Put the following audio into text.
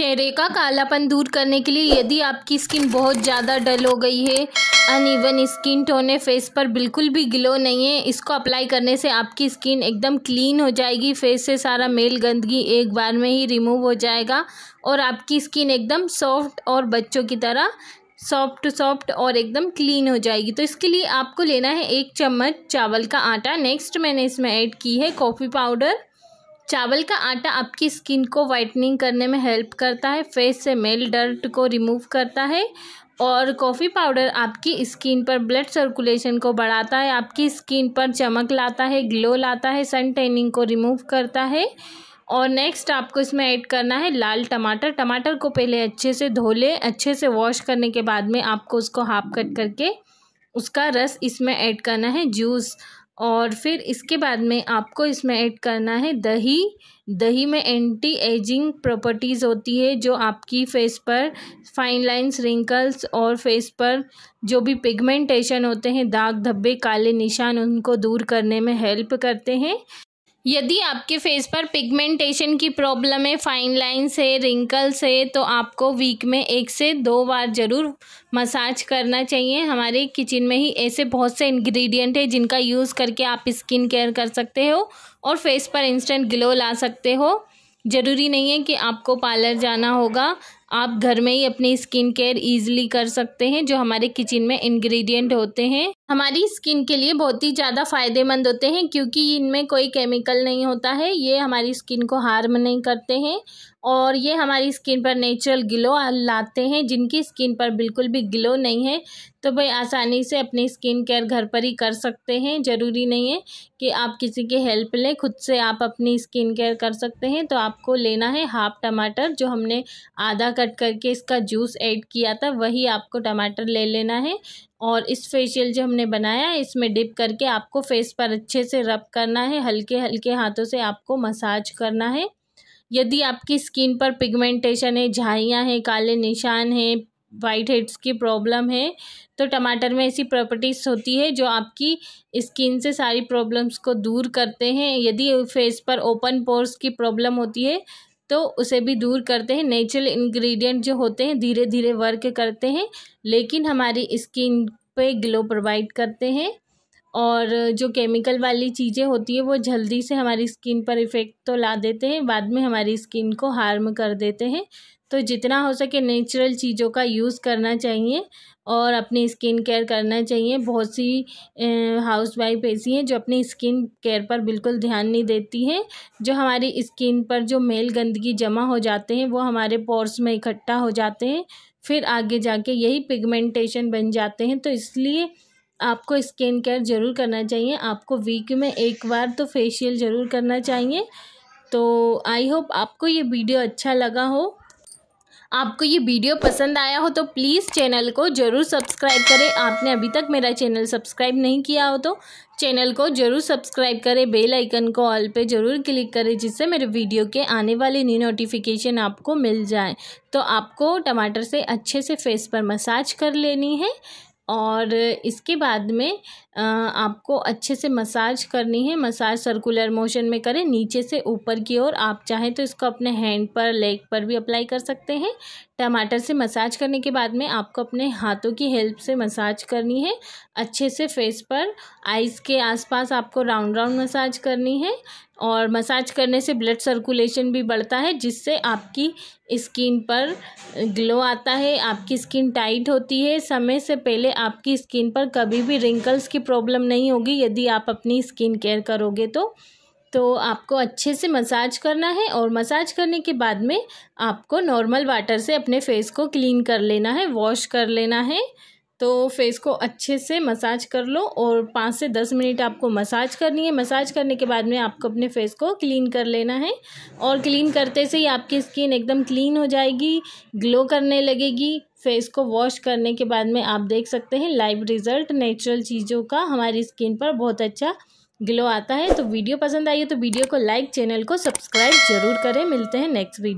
चेहरे का कालापन दूर करने के लिए यदि आपकी स्किन बहुत ज़्यादा डल हो गई है अनइवन स्किन टोन है फेस पर बिल्कुल भी ग्लो नहीं है इसको अप्लाई करने से आपकी स्किन एकदम क्लीन हो जाएगी फेस से सारा मेल गंदगी एक बार में ही रिमूव हो जाएगा और आपकी स्किन एकदम सॉफ्ट और बच्चों की तरह सॉफ्ट सॉफ्ट और एकदम क्लीन हो जाएगी तो इसके लिए आपको लेना है एक चम्मच चावल का आटा नेक्स्ट मैंने इसमें ऐड की है कॉफ़ी पाउडर चावल का आटा आपकी स्किन को वाइटनिंग करने में हेल्प करता है फेस से मेल डर्ट को रिमूव करता है और कॉफ़ी पाउडर आपकी स्किन पर ब्लड सर्कुलेशन को बढ़ाता है आपकी स्किन पर चमक लाता है ग्लो लाता है सन टेनिंग को रिमूव करता है और नेक्स्ट आपको इसमें ऐड करना है लाल टमाटर टमाटर को पहले अच्छे से धो लें अच्छे से वॉश करने के बाद में आपको उसको हाफ कट करके उसका रस इसमें ऐड करना है जूस और फिर इसके बाद में आपको इसमें ऐड करना है दही दही में एंटी एजिंग प्रॉपर्टीज़ होती है जो आपकी फेस पर फाइन लाइंस रिंकल्स और फेस पर जो भी पिगमेंटेशन होते हैं दाग धब्बे काले निशान उनको दूर करने में हेल्प करते हैं यदि आपके फेस पर पिगमेंटेशन की प्रॉब्लम है फाइन लाइन्स है रिंकल्स है तो आपको वीक में एक से दो बार ज़रूर मसाज करना चाहिए हमारे किचन में ही ऐसे बहुत से इंग्रेडिएंट हैं जिनका यूज़ करके आप स्किन केयर कर सकते हो और फेस पर इंस्टेंट ग्लो ला सकते हो ज़रूरी नहीं है कि आपको पार्लर जाना होगा आप घर में ही अपनी स्किन केयर ईजिली कर सकते हैं जो हमारे किचन में इंग्रेडिएंट होते हैं हमारी स्किन के लिए बहुत ही ज़्यादा फ़ायदेमंद होते हैं क्योंकि इनमें कोई केमिकल नहीं होता है ये हमारी स्किन को हार्म नहीं करते हैं और ये हमारी स्किन पर नेचुरल ग्लो लाते हैं जिनकी स्किन पर बिल्कुल भी ग्लो नहीं है तो भाई आसानी से अपनी स्किन केयर घर पर ही कर सकते हैं ज़रूरी नहीं है कि आप किसी की हेल्प लें खुद से आप अपनी स्किन केयर कर सकते हैं तो आपको लेना है हाफ टमाटर जो हमने आधा कट करके इसका जूस ऐड किया था वही आपको टमाटर ले लेना है और इस फेशियल जो हमने बनाया है इसमें डिप करके आपको फेस पर अच्छे से रब करना है हल्के हल्के हाथों से आपको मसाज करना है यदि आपकी स्किन पर पिगमेंटेशन है झाइयाँ हैं काले निशान हैं वाइट हेड्स की प्रॉब्लम है तो टमाटर में ऐसी प्रॉपर्टीज़ होती है जो आपकी स्किन से सारी प्रॉब्लम्स को दूर करते हैं यदि फेस पर ओपन पोर्स की प्रॉब्लम होती है तो उसे भी दूर करते हैं नेचुरल इंग्रेडिएंट जो होते हैं धीरे धीरे वर्क करते हैं लेकिन हमारी स्किन पे ग्लो प्रोवाइड करते हैं और जो केमिकल वाली चीज़ें होती है वो जल्दी से हमारी स्किन पर इफ़ेक्ट तो ला देते हैं बाद में हमारी स्किन को हार्म कर देते हैं तो जितना हो सके नेचुरल चीज़ों का यूज़ करना चाहिए और अपनी स्किन केयर करना चाहिए बहुत सी हाउस वाइफ ऐसी हैं जो अपनी स्किन केयर पर बिल्कुल ध्यान नहीं देती हैं जो हमारी स्किन पर जो मेल गंदगी जमा हो जाते हैं वो हमारे पोर्स में इकट्ठा हो जाते हैं फिर आगे जाके यही पिगमेंटेशन बन जाते हैं तो इसलिए आपको स्किन केयर ज़रूर करना चाहिए आपको वीक में एक बार तो फेशियल ज़रूर करना चाहिए तो आई होप आपको ये वीडियो अच्छा लगा हो आपको ये वीडियो पसंद आया हो तो प्लीज़ चैनल को ज़रूर सब्सक्राइब करें आपने अभी तक मेरा चैनल सब्सक्राइब नहीं किया हो तो चैनल को ज़रूर सब्सक्राइब करें बेल आइकन को ऑल पे ज़रूर क्लिक करें जिससे मेरे वीडियो के आने वाले न्यू नोटिफिकेशन आपको मिल जाए तो आपको टमाटर से अच्छे से फेस पर मसाज कर लेनी है और इसके बाद में आपको अच्छे से मसाज करनी है मसाज सर्कुलर मोशन में करें नीचे से ऊपर की ओर आप चाहें तो इसको अपने हैंड पर लेग पर भी अप्लाई कर सकते हैं टमाटर से मसाज करने के बाद में आपको अपने हाथों की हेल्प से मसाज करनी है अच्छे से फेस पर आइज़ के आसपास आपको राउंड राउंड मसाज करनी है और मसाज करने से ब्लड सर्कुलेशन भी बढ़ता है जिससे आपकी स्किन पर ग्लो आता है आपकी स्किन टाइट होती है समय से पहले आपकी स्किन पर कभी भी रिंकल्स की प्रॉब्लम नहीं होगी यदि आप अपनी स्किन केयर करोगे तो तो आपको अच्छे से मसाज करना है और मसाज करने के बाद में आपको नॉर्मल वाटर से अपने फेस को क्लीन कर लेना है वॉश कर लेना है तो फेस को अच्छे से मसाज कर लो और पाँच से दस मिनट आपको मसाज करनी है मसाज करने के बाद में आपको अपने फेस को क्लीन कर लेना है और क्लीन करते से ही आपकी स्किन एकदम क्लीन हो जाएगी ग्लो करने लगेगी फेस को वॉश करने के बाद में आप देख सकते हैं लाइव रिज़ल्ट नेचुरल चीज़ों का हमारी स्किन पर बहुत अच्छा ग्लो आता है तो वीडियो पसंद आई है तो वीडियो को लाइक चैनल को सब्सक्राइब जरूर करें मिलते हैं नेक्स्ट वीडियो